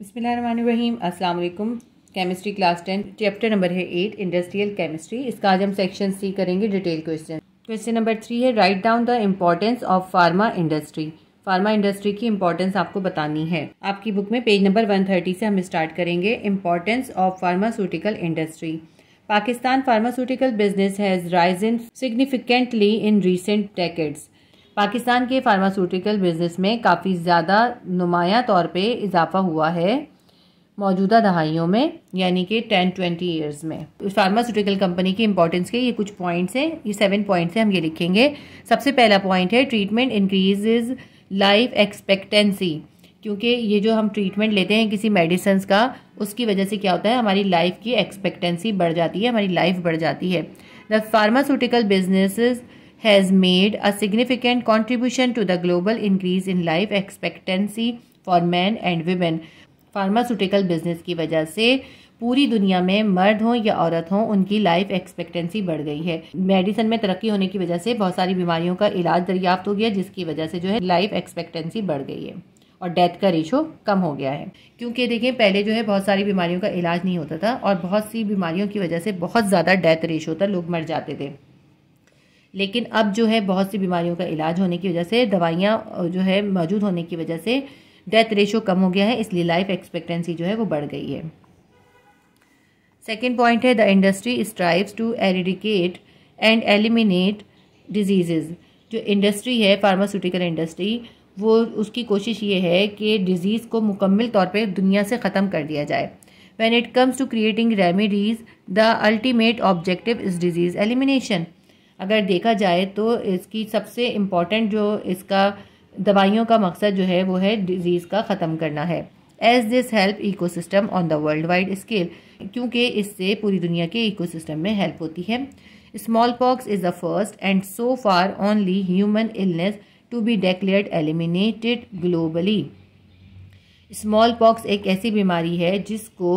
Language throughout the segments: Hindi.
अस्सलाम वालेकुम chemistry class ten chapter number है एट इंडस्ट्रियल केमिस्ट्री इसका आज हम सेक्शन सी करेंगे detail question question number three है right down the importance of pharma industry pharma industry की इम्पोर्टेंस आपको बतानी है आपकी बुक में पेज नंबर वन थर्टी से हम स्टार्ट करेंगे importance of pharmaceutical industry Pakistan pharmaceutical business has rise in significantly in recent decades Pakistan के फार्मास्यूटिकल बिजनेस में काफ़ी ज़्यादा नुमाया तौर पे इजाफा हुआ है मौजूदा दहाइयों में यानी कि टेन ट्वेंटी ईयर्स में फार्मास्यूटिकल कंपनी की इंपॉर्टेंस के ये कुछ पॉइंट्स हैं ये सेवन पॉइंट्स हैं हम ये लिखेंगे सबसे पहला पॉइंट है ट्रीटमेंट इनक्रीज़ लाइफ एक्सपेक्टेंसी क्योंकि ये जो हम ट्रीटमेंट लेते हैं किसी मेडिसन्स का उसकी वजह से क्या होता है हमारी लाइफ की एक्सपेक्टेंसी बढ़ जाती है हमारी लाइफ बढ़ जाती है the pharmaceutical businesses has made a significant contribution to the global increase in life expectancy for men and women. pharmaceutical business की वजह से पूरी दुनिया में मर्द हों या औरत हों उनकी लाइफ एक्सपेक्टेंसी बढ़ गई है मेडिसिन में तरक्की होने की वजह से बहुत सारी बीमारियों का इलाज दरियाफ्त हो गया जिसकी वजह से जो है लाइफ एक्सपेक्टेंसी बढ़ गई है और डेथ का रेशो कम हो गया है क्योंकि देखिए पहले जो है बहुत सारी बीमारियों का इलाज नहीं होता था और बहुत सी बीमारियों की वजह से बहुत ज़्यादा डेथ रेशो था लोग मर जाते थे लेकिन अब जो है बहुत सी बीमारियों का इलाज होने की वजह से दवाइयाँ जो है मौजूद होने की वजह से डेथ रेशो कम हो गया है इसलिए लाइफ एक्सपेक्टेंसी जो है वो बढ़ गई है सेकेंड पॉइंट है the industry strives to eradicate and eliminate disease जो इंडस्ट्री है फार्मास्यूटिकल इंडस्ट्री वो उसकी कोशिश ये है कि डिज़ीज़ को मुकम्मल तौर पे दुनिया से ख़त्म कर दिया जाए when it comes to creating remedies the ultimate objective is disease elimination अगर देखा जाए तो इसकी सबसे इम्पॉर्टेंट जो इसका दवाइयों का मकसद जो है वो है डिजीज़ का ख़त्म करना है as this help ecosystem on the worldwide scale क्योंकि इससे पूरी दुनिया के सिस्टम में हेल्प होती है smallpox is the first and so far only human illness to be declared eliminated globally smallpox एक ऐसी बीमारी है जिसको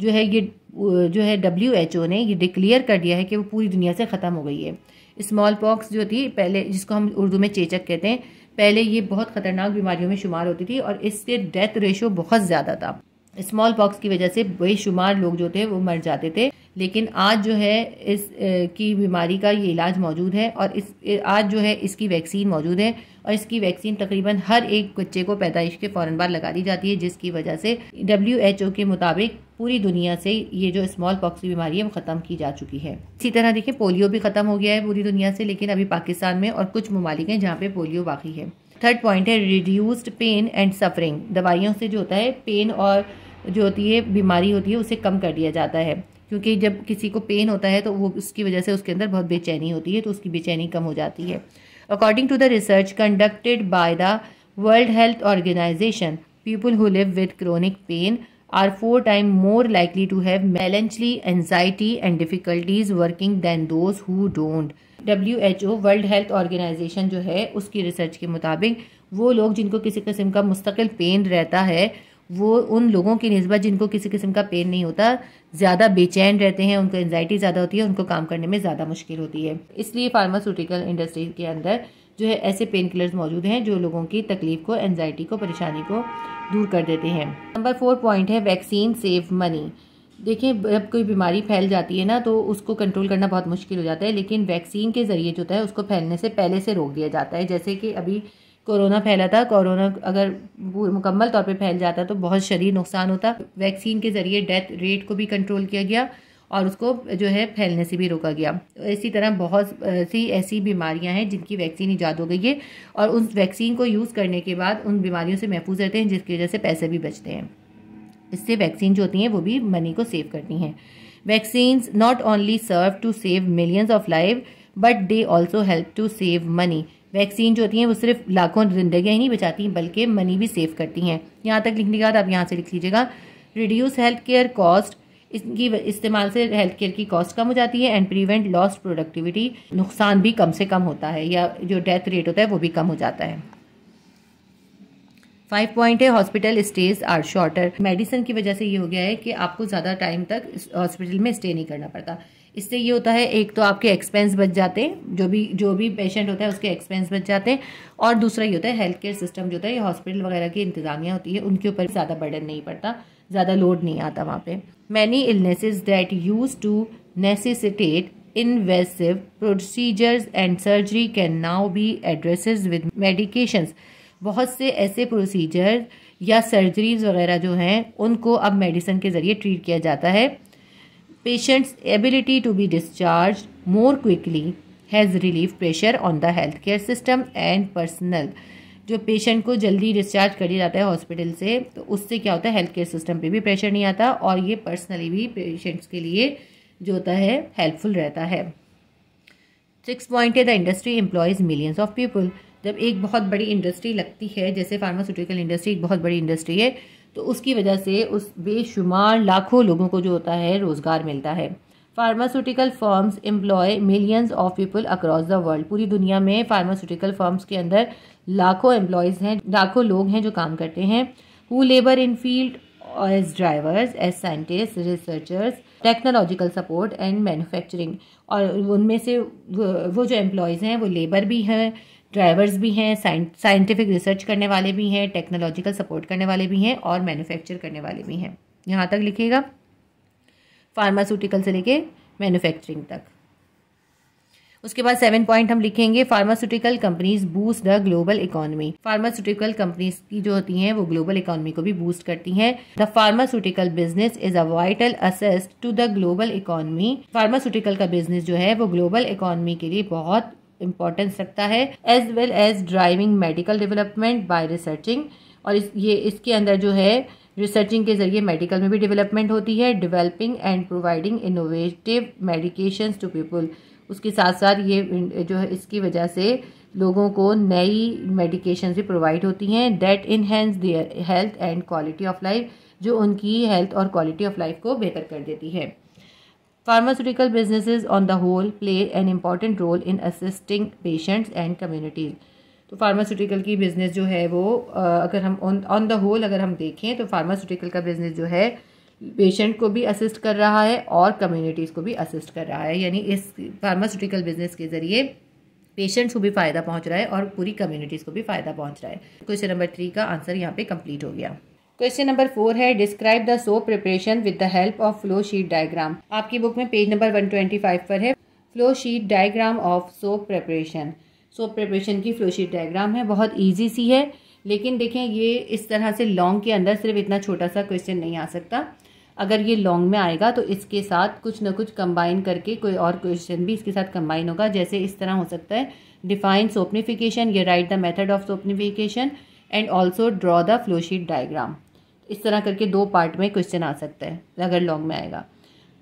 जो है ये जो है डब्ल्यू एच ओ ने ये डिक्लेयर कर दिया है कि वो पूरी दुनिया से ख़त्म हो गई है स्मॉल पॉक्स जो थी पहले जिसको हम उर्दू में चेचक कहते हैं पहले ये बहुत ख़तरनाक बीमारियों में शुमार होती थी और इससे डेथ रेशो बहुत ज़्यादा था स्मॉल पॉक्स की वजह से बेशुमार लोग जो थे वो मर जाते थे लेकिन आज जो है इस की बीमारी का ये इलाज मौजूद है और इस आज जो है इसकी वैक्सीन मौजूद है और इसकी वैक्सीन तकरीबन हर एक बच्चे को पैदाइश के फ़ौर बाद लगा दी जाती है जिसकी वजह से डब्ल्यू के मुताबिक पूरी दुनिया से ये जो स्मॉल पॉक्स की बीमारी है वो ख़त्म की जा चुकी है इसी तरह देखिए पोलियो भी ख़त्म हो गया है पूरी दुनिया से लेकिन अभी पाकिस्तान में और कुछ ममालिक हैं जहाँ पर पोलियो बाकी है थर्ड पॉइंट है रिड्यूस्ड पेन एंड सफरिंग दवाइयों से जो होता है पेन और जो होती है बीमारी होती है उसे कम कर दिया जाता है क्योंकि जब किसी को पेन होता है तो वो उसकी वजह से उसके अंदर बहुत बेचैनी होती है तो उसकी बेचैनी कम हो जाती है according to the research conducted by the World Health Organization people who live with chronic pain are four time more likely to have melancholy anxiety and difficulties working than those who don't W H O World Health Organization जो है उसकी रिसर्च के मुताबिक वो लोग जिनको किसी किस्म का मुस्तकिल पेन रहता है वो उन लोगों की नस्बत जिनको किसी किस्म का पेन नहीं होता ज़्यादा बेचैन रहते हैं उनको एनजाइटी ज़्यादा होती है उनको काम करने में ज़्यादा मुश्किल होती है इसलिए फार्मास्यूटिकल इंडस्ट्री के अंदर जो है ऐसे पेन किलर्स मौजूद हैं जो लोगों की तकलीफ़ को एनजाइटी को परेशानी को दूर कर देते हैं नंबर फोर पॉइंट है वैक्सीन सेव मनी देखिए जब कोई बीमारी फैल जाती है ना तो उसको कंट्रोल करना बहुत मुश्किल हो जाता है लेकिन वैक्सीन के ज़रिए जो है उसको फैलने से पहले से रोक दिया जाता है जैसे कि अभी कोरोना फैला था कोरोना अगर मुकम्मल तौर पे फैल जाता तो बहुत शरीर नुकसान होता वैक्सीन के ज़रिए डेथ रेट को भी कंट्रोल किया गया और उसको जो है फैलने से भी रोका गया इसी तरह बहुत सी ऐसी बीमारियां हैं जिनकी वैक्सीन ईजाद हो गई है और उस वैक्सीन को यूज़ करने के बाद उन बीमारियों से महफूज रहते हैं जिसकी वजह से पैसे भी बचते हैं इससे वैक्सीन जो होती हैं वो भी मनी को सेव करती हैं vaccine not only serve to save millions of life but they also help to save money vaccine जो होती हैं वो सिर्फ लाखों जिंदगियाँ ही नहीं बचाती बल्कि मनी भी सेव करती हैं यहाँ तक लिखने के बाद आप यहाँ से लिख लीजिएगा रिड्यूस हेल्थ केयर कॉस्ट इसकी इस्तेमाल से हेल्थ केयर की कॉस्ट कम हो जाती है एंड प्रिवेंट लॉस प्रोडक्टिविटी नुकसान भी कम से कम होता है या जो डेथ रेट होता है वो भी कम हो जाता है फाइव पॉइंट है hospital stays are shorter medicine की वजह से ये हो गया है कि आपको ज़्यादा टाइम तक हॉस्पिटल में स्टे नहीं करना पड़ता इससे ये होता है एक तो आपके एक्सपेंस बच जाते हैं जो भी जो भी पेशेंट होता है उसके एक्सपेंस बच जाते हैं और दूसरा ये होता है हेल्थ केयर सिस्टम जो होता है ये हॉस्पिटल वगैरह की इंतजामिया होती है उनके ऊपर ज़्यादा बर्डन नहीं पड़ता ज़्यादा लोड नहीं आता वहाँ पर many illnesses that used to necessitate invasive procedures and surgery can now be address with medications बहुत से ऐसे प्रोसीजर या सर्जरीज वगैरह जो हैं उनको अब मेडिसिन के ज़रिए ट्रीट किया जाता है patients ability to be discharge more quickly has relief pressure on the health care system and personal जो पेशेंट को जल्दी डिस्चार्ज कर दिया जाता है हॉस्पिटल से तो उससे क्या होता है हेल्थ केयर सिस्टम पे भी प्रेशर नहीं आता और ये पर्सनली भी पेशेंट्स के लिए जो होता है हेल्पफुल रहता है सिक्स पॉइंट है the industry employs millions of people जब एक बहुत बड़ी इंडस्ट्री लगती है जैसे फार्मास्यूटिकल इंडस्ट्री एक बहुत बड़ी इंडस्ट्री है तो उसकी वजह से उस बेशुमार लाखों लोगों को जो होता है रोज़गार मिलता है pharmaceutical firms employ millions of people across the world पूरी दुनिया में फार्मास्यूटिकल फर्म्स के अंदर लाखों एम्प्लॉयज़ हैं लाखों लोग हैं जो काम करते हैं who labour in field as drivers as scientist researchers technological support and manufacturing और उनमें से वो जो एम्प्लॉयज़ हैं वो लेबर भी हैं ड्राइवर्स भी हैं साइंटिफिक रिसर्च करने वाले भी हैं टेक्नोलॉजिकल सपोर्ट करने वाले भी हैं और मैन्युफैक्चर करने वाले भी हैं यहाँ तक लिखिएगा फार्मास्यूटिकल से लेके मैन्युफैक्चरिंग तक उसके बाद सेवन पॉइंट हम लिखेंगे pharmaceutical companies boost the global economy pharmaceutical companies की जो होती हैं वो ग्लोबल इकोनॉमी को भी बूस्ट करती हैं the pharmaceutical business is a vital asset to the global economy pharmaceutical का बिजनेस जो है वो ग्लोबल इकोनॉमी के लिए बहुत इंपॉर्टेंस रखता है as well as driving medical development by researching और इस ये इसके अंदर जो है रिसर्चिंग के जरिए मेडिकल में भी डेवलपमेंट होती है developing and providing innovative medication to people उसके साथ साथ ये जो है इसकी वजह से लोगों को नई मेडिकेशन भी प्रोवाइड होती हैं that enhance their health and quality of life जो उनकी हेल्थ और क्वालिटी ऑफ लाइफ को बेहतर कर देती है pharmaceutical businesses on the whole play an important role in assisting patients and communities तो फार्मास्यूटिकल की बिज़नेस जो है वो अगर हम ऑन द होल अगर हम देखें तो फार्मास्यूटिकल का बिज़नेस जो है पेशेंट को भी असिस्ट कर रहा है और कम्युनिटीज़ को भी असिस्ट कर रहा है यानी इस फार्मास्यूटिकल बिज़नेस के ज़रिए पेशेंट्स को भी फ़ायदा पहुंच रहा है और पूरी कम्युनिटीज़ को भी फ़ायदा पहुंच रहा है क्वेश्चन नंबर थ्री का आंसर यहाँ पे कंप्लीट हो गया क्वेश्चन नंबर फोर है describe the soap preparation with the help of flow sheet diagram आपकी बुक में पेज नंबर वन पर है flow sheet diagram of soap preparation so preparation की फ्लोशीट डायग्राम है बहुत ईजी सी है लेकिन देखें ये इस तरह से लॉन्ग के अंदर सिर्फ इतना छोटा सा क्वेश्चन नहीं आ सकता अगर ये लॉन्ग में आएगा तो इसके साथ कुछ ना कुछ कंबाइन करके कोई और क्वेश्चन भी इसके साथ कंबाइन होगा जैसे इस तरह हो सकता है डिफाइन सोपनीफिकेशन या write the method of saponification and also draw the flow sheet diagram इस तरह करके दो पार्ट में क्वेश्चन आ सकता है अगर लॉन्ग में आएगा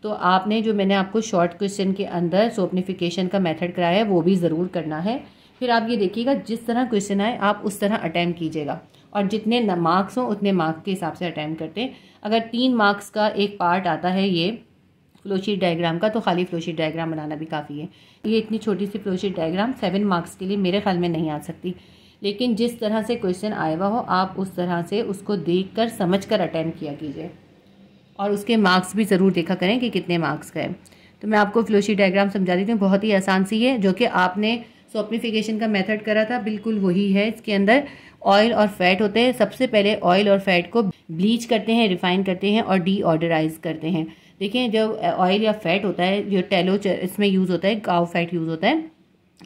तो आपने जो मैंने आपको शॉर्ट क्वेश्चन के अंदर सोपनीफिकेशन का मैथड कराया है वो भी ज़रूर करना है फिर आप ये देखिएगा जिस तरह क्वेश्चन आए आप उस तरह अटैम्प्ट कीजिएगा और जितने मार्क्स हों उतने मार्क्स के हिसाब से अटैम्प्ट करते हैं अगर तीन मार्क्स का एक पार्ट आता है ये फ्लोशीट डायग्राम का तो खाली फ्लोशीट डायग्राम बनाना भी काफ़ी है ये इतनी छोटी सी फ्लोशीट डायग्राम सेवन मार्क्स के लिए मेरे ख्याल में नहीं आ सकती लेकिन जिस तरह से क्वेश्चन आया हुआ हो आप उस तरह से उसको देख कर समझ कर अटैम्प्ट किया कीजिए और उसके मार्क्स भी ज़रूर देखा करें कि कितने मार्क्स का है तो मैं आपको फ्लोशीट डायग्राम समझा देती हूँ बहुत ही आसान सी है जो कि आपने सोपनीफिकेशन का मेथड करा था बिल्कुल वही है इसके अंदर ऑयल और फैट होते हैं सबसे पहले ऑयल और फैट को ब्लीच करते हैं रिफाइन करते हैं और डीऑर्डराइज करते हैं देखिए जब ऑयल या फैट होता है जो टेलो इसमें यूज़ होता है गाव फैट यूज़ होता है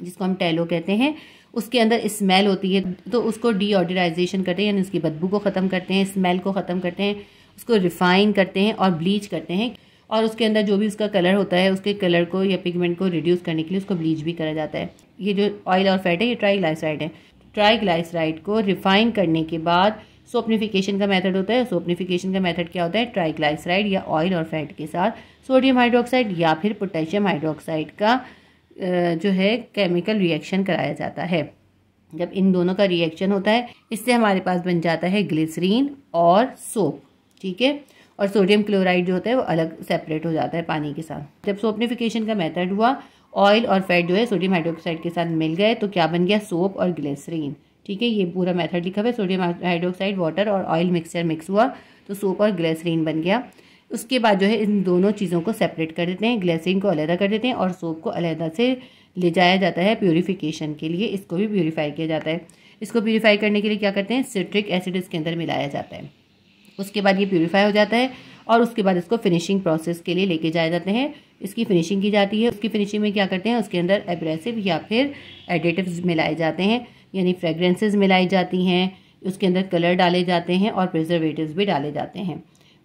जिसको हम टेलो कहते हैं उसके अंदर स्मेल होती है तो उसको डीऑर्डराइजेशन करते हैं यानी उसकी बदबू को ख़त्म करते हैं स्मेल को ख़त्म करते हैं उसको रिफाइन करते हैं और ब्लीच करते हैं और उसके अंदर जो भी उसका कलर होता है उसके कलर को या पिगमेंट को रिड्यूस करने के लिए उसको ब्लीच भी करा जाता है ये जो ऑयल और फैट है ये ट्राईग्लाइसराइड है ट्राईग्लाइसराइड को रिफाइन करने के बाद सोपनीफिकेशन का मेथड होता है सोपनीफिकेशन का मेथड क्या होता है ट्राईग्लाइसराइड या ऑयल और फैट के साथ सोडियम हाइड्रोक्साइड या फिर पोटेशियम हाइड्रोक्साइड का जो है केमिकल रिएक्शन कराया जाता है जब इन दोनों का रिएक्शन होता है इससे हमारे पास बन जाता है ग्लिसरीन और सोप ठीक है और सोडियम क्लोराइड जो होता है वो अलग सेपरेट हो जाता है पानी के साथ जब सोपनीफिकेशन का मेथड हुआ ऑयल और फैट जो है सोडियम हाइड्रोक्साइड के साथ मिल गए तो क्या बन गया सोप और ग्लिसरीन ठीक है ये पूरा मेथड लिखा हुआ है सोडियम हाइड्रोक्साइड वाटर और ऑयल मिक्सचर मिक्स हुआ तो सोप और ग्लिसरीन बन गया उसके बाद जो है इन दोनों चीज़ों को सेपरेट कर देते हैं ग्लिसरीन को अलहदा कर देते हैं और सोप को अलहदा से ले जाया जाता है प्योरीफिकेशन के लिए इसको भी प्योरीफाई किया जाता है इसको प्योरीफाई करने के लिए क्या करते हैं सिट्रिक एसिड इसके अंदर मिलाया जाता है उसके बाद ये प्योरीफाई हो जाता है और उसके बाद इसको फिनिशिंग प्रोसेस के लिए लेके जाया जाते हैं इसकी फिनिशिंग की जाती है उसकी फिनिशिंग में क्या करते हैं उसके अंदर एब्रेसिव या फिर एडिटिव्स मिलाए जाते हैं यानी फ्रेगरेंसेज मिलाई जाती हैं उसके अंदर कलर डाले जाते हैं और प्रिजर्वेटिव भी डाले जाते हैं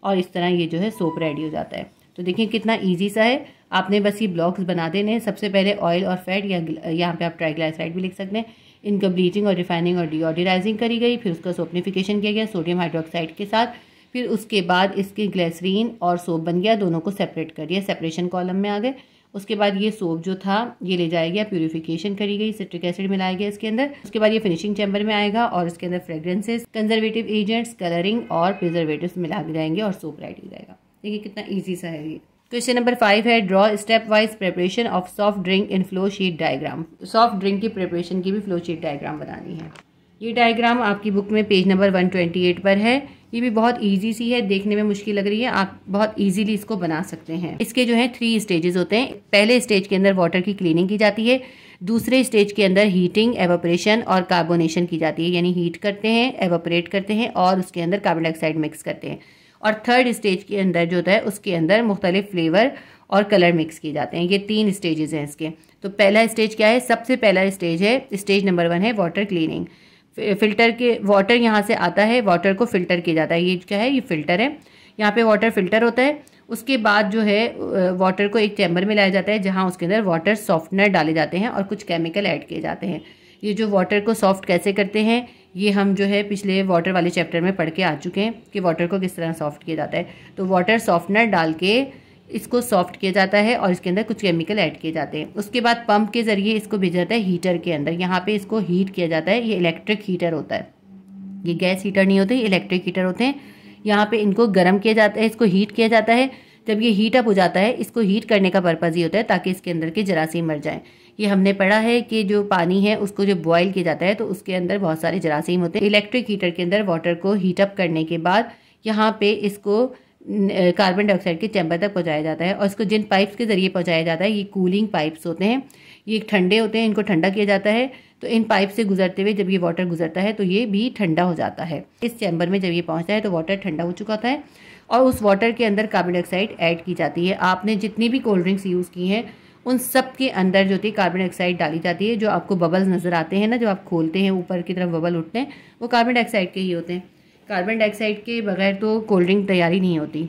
और इस तरह ये जो है सोप रेडी हो जाता है तो देखिए कितना ईजी सा है आपने बस ये ब्लॉक्स बना देने हैं सबसे पहले ऑयल और फैट या यहाँ पे आप ट्राइग्लाइसाइड भी लिख सकते हैं इनका ब्लीचिंग और रिफाइनिंग और डिओडिराइजिंग करी गई फिर उसका सोपनीफिकेशन किया गया सोडियम हाइड्रोक्साइड के साथ फिर उसके बाद इसके ग्लैसरीन और सोप बन गया दोनों को सेपरेट कर दिया सेपरेशन कॉलम में आ गए उसके बाद ये सोप जो था ये ले जाया गया प्योरीफिकेशन करी गई सिट्रिक एसिड मिलाया गया इसके अंदर उसके बाद ये फिनिशिंग चैम्बर में आएगा और इसके अंदर फ्रेग्रेंसेस कंजर्वेटिव एजेंट्स कलरिंग और प्रिजर्वेटिव मिला जाएंगे और सोप रेडी हो जाएगा देखिए कितना ईजी सा है ये क्वेश्चन नंबर फाइव है draw step wise preparation of soft drink in flow sheet diagram soft drink की प्रेपरेशन की भी फ्लो शीट डायग्राम बनानी है ये डायग्राम आपकी बुक में पेज नंबर 128 पर है ये भी बहुत ईजी सी है देखने में मुश्किल लग रही है आप बहुत इजीली इसको बना सकते हैं इसके जो है थ्री स्टेजेस होते हैं पहले स्टेज के अंदर वाटर की क्लीनिंग की जाती है दूसरे स्टेज के अंदर हीटिंग एवोपरेशन और कार्बोनेशन की जाती है यानी हीट करते हैं एवोपरेट करते हैं और उसके अंदर कार्बन डाइऑक्साइड मिक्स करते हैं और थर्ड स्टेज के अंदर जो होता है उसके अंदर मुख्तलिफ फ्लेवर और कलर मिक्स किए जाते हैं ये तीन स्टेजेस हैं इसके तो पहला स्टेज क्या है सबसे पहला स्टेज है स्टेज नंबर वन है वाटर क्लीनिंग फिल्टर के वाटर यहाँ से आता है वाटर को फिल्टर किया जाता है ये क्या है ये फिल्टर है यहाँ पे वाटर फिल्टर होता है उसके बाद जो है वाटर को एक चैम्बर में लाया जाता है जहाँ उसके अंदर वाटर सॉफ्टनर डाले जाते हैं और कुछ केमिकल ऐड किए जाते हैं ये जो वाटर को सॉफ्ट कैसे करते हैं ये हम जो है पिछले वाटर वाले चैप्टर में पढ़ के आ चुके हैं कि वाटर को किस तरह सॉफ्ट किया जाता है तो वाटर सॉफ्टनर डाल के इसको सॉफ्ट किया जाता है और इसके अंदर कुछ केमिकल ऐड किए जाते हैं उसके बाद पंप के ज़रिए इसको भेजा जाता है हीटर के अंदर यहाँ पे इसको हीट किया जाता है ये इलेक्ट्रिक हीटर होता है ये गैस हीटर नहीं होते इलेक्ट्रिक हीटर होते हैं यहाँ पे इनको गर्म किया जाता है इसको हीट किया जाता है जब ये हीट अप हो जाता है इसको हीट करने का पर्पज़ ही होता है ताकि इसके अंदर के जरासीम मर जाएं ये हमने पढ़ा है कि जो पानी है उसको जो बॉयल किया जाता है तो उसके अंदर बहुत सारे जरासीम होते हैं इलेक्ट्रिक हीटर के अंदर वाटर को हीट अप करने के बाद यहाँ पे इसको कार्बन डाइऑक्साइड के चैम्बर तक पहुँचाया जाता है और इसको जिन पाइप्स के ज़रिए पहुँचाया जाता है ये कूलिंग पाइप्स होते हैं ये ठंडे होते हैं इनको ठंडा किया जाता है तो इन पाइप से गुजरते हुए जब ये वाटर गुजरता है तो ये भी ठंडा हो जाता है इस चैम्बर में जब ये पहुँचता है तो वाटर ठंडा हो चुका था और उस वाटर के अंदर कार्बन डाइऑक्साइड ऐड की जाती है आपने जितनी भी कोल्ड ड्रिंक्स यूज़ की हैं उन सब के अंदर जो थी कार्बन डाइऑक्साइड डाली जाती है जो आपको बबल्स नज़र आते हैं ना जो आप खोलते हैं ऊपर की तरफ बबल उठते हैं वो कार्बन डाइऑक्साइड के ही होते हैं कार्बन डाइऑक्साइड के बगैर तो कोल्ड ड्रिंक तैयार ही नहीं होती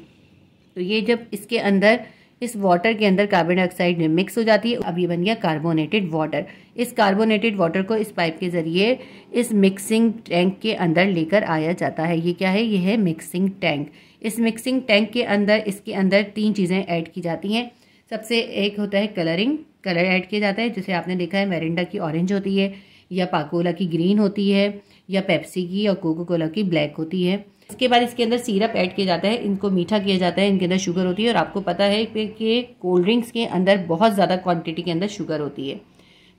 तो ये जब इसके अंदर इस वाटर के अंदर कार्बन डाइऑक्साइड में मिक्स हो जाती है अब ये बन गया कार्बोनेटेड वाटर इस कार्बोनेटेड वाटर को इस पाइप के ज़रिए इस मिक्सिंग टैंक के अंदर लेकर आया जाता है ये क्या है ये है मिक्सिंग टैंक इस मिक्सिंग टैंक के अंदर इसके अंदर तीन चीज़ें ऐड की जाती हैं सबसे एक होता है कलरिंग कलर ऐड किया जाता है जैसे आपने देखा है मेरिंडा की ऑरेंज होती है या पाकोला की ग्रीन होती है या पेप्सी की या कोको कोला की ब्लैक होती है इसके बाद इसके अंदर सीरप ऐड किया जाता है इनको मीठा किया जाता है इनके अंदर शुगर होती है और आपको पता है कि कोल्ड ड्रिंक्स के अंदर बहुत ज़्यादा क्वांटिटी के अंदर शुगर होती है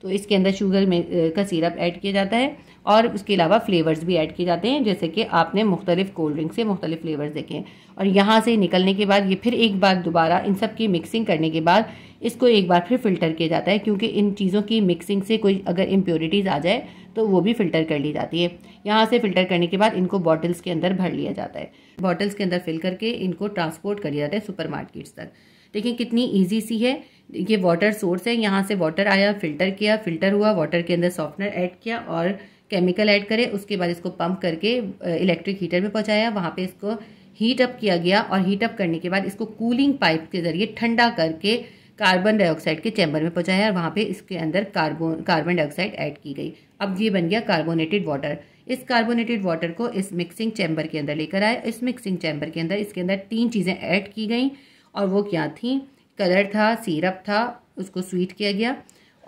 तो इसके अंदर शुगर का सिरप ऐड किया जाता है और उसके अलावा फ्लेवर्स भी ऐड किए जाते हैं जैसे कि आपने मुख्तलिफ़ कोल्ड ड्रिंक से मुख्तलिफ फ्लेवर्स देखे हैं और यहाँ से निकलने के बाद ये फिर एक बार दोबारा इन सब की मिक्सिंग करने के बाद इसको एक बार फिर फ़िल्टर किया जाता है क्योंकि इन चीज़ों की मिक्सिंग से कोई अगर इम्प्योरिटीज़ आ जाए तो वो भी फ़िल्टर कर ली जाती है यहाँ से फ़िल्टर करने के बाद इनको बॉटल्स के अंदर भर लिया जाता है बॉटल्स के अंदर फिल करके इनको ट्रांसपोर्ट कर लिया जाता है सुपर तक देखिए कितनी ईजी सी है ये वाटर सोर्स है यहाँ से वाटर आया फिल्टर किया फिल्टर हुआ वाटर के अंदर सॉफ्टनर ऐड किया और केमिकल ऐड करे उसके बाद इसको पंप करके इलेक्ट्रिक हीटर में पहुँचाया वहाँ पे इसको हीट अप किया गया और हीट अप करने के बाद इसको कूलिंग पाइप के जरिए ठंडा करके कार्बन डाइऑक्साइड के चैम्बर में पहुँचाया और वहाँ पर इसके अंदर कार्बोन कार्बन डाइऑक्साइड ऐड की गई अब ये बन गया कार्बोनेटेड वाटर इस कार्बोनेटेड वाटर को इस मिक्सिंग चैम्बर के अंदर लेकर आए इस मिक्सिंग चैम्बर के अंदर इसके अंदर तीन चीज़ें ऐड की गई और वो क्या थी कलर था सीरप था उसको स्वीट किया गया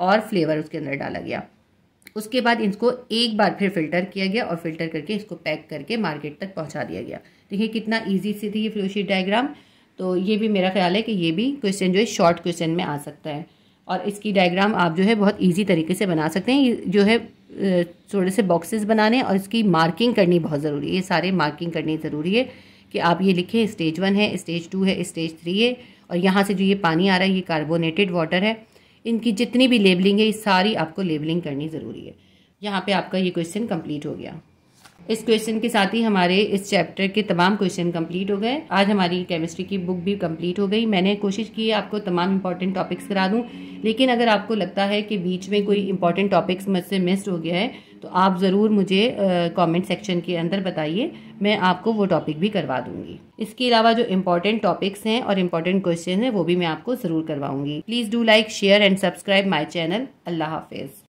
और फ्लेवर उसके अंदर डाला गया उसके बाद इसको एक बार फिर फिल्टर किया गया और फिल्टर करके इसको पैक करके मार्केट तक पहुंचा दिया गया देखिए कितना ईजी सी थी ये फ्लोशीट डायग्राम तो ये भी मेरा ख्याल है कि ये भी क्वेश्चन जो है शॉर्ट क्वेश्चन में आ सकता है और इसकी डायग्राम आप जो है बहुत ईजी तरीके से बना सकते हैं जो है थोड़े से बॉक्सेस बनाने और इसकी मार्किंग करनी बहुत ज़रूरी है ये सारे मार्किंग करनी ज़रूरी है कि आप ये लिखें स्टेज वन है स्टेज टू है स्टेज थ्री है और यहाँ से जो ये पानी आ रहा है ये कार्बोनेटेड वाटर है इनकी जितनी भी लेबलिंग है ये सारी आपको लेबलिंग करनी ज़रूरी है यहाँ पे आपका ये क्वेश्चन कंप्लीट हो गया इस क्वेश्चन के साथ ही हमारे इस चैप्टर के तमाम क्वेश्चन कंप्लीट हो गए आज हमारी केमिस्ट्री की बुक भी कंप्लीट हो गई मैंने कोशिश की आपको तमाम इंपॉर्टेंट टॉपिक्स करा दूं लेकिन अगर आपको लगता है कि बीच में कोई इंपॉर्टेंट टॉपिक्स मुझसे मिस्ड हो गया है तो आप ज़रूर मुझे कमेंट सेक्शन के अंदर बताइए मैं आपको वो टॉपिक भी करवा दूंगी इसके अलावा जो इम्पोर्टेंट टॉपिक्स हैं और इम्पोर्टेंट क्वेश्चन हैं वो भी मैं आपको ज़रूर करवाऊँगी please do like share and subscribe my channel अल्लाह हाफिज़